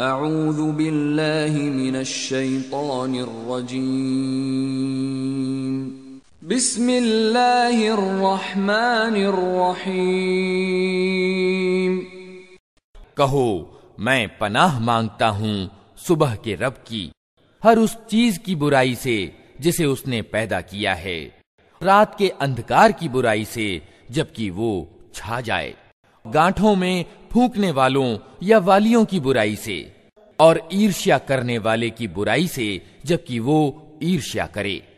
أعوذ بالله من الشيطان الرجيم بسم الله الرحمن الرحيم कहो मैं पनाह मांगता हूँ सुबह के रब की हर उस चीज की बुराई से जिसे उसने पैदा किया है रात के अंधकार की बुराई से जबकि वो छा जाए गांठों में फूकने वालों या वालियों की बुराई से और ईर्ष्या करने वाले की बुराई से जबकि वो ईर्ष्या करे